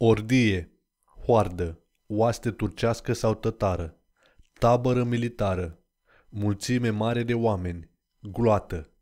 Ordie, hoardă, oaste turcească sau tătară, tabără militară, mulțime mare de oameni, gloată,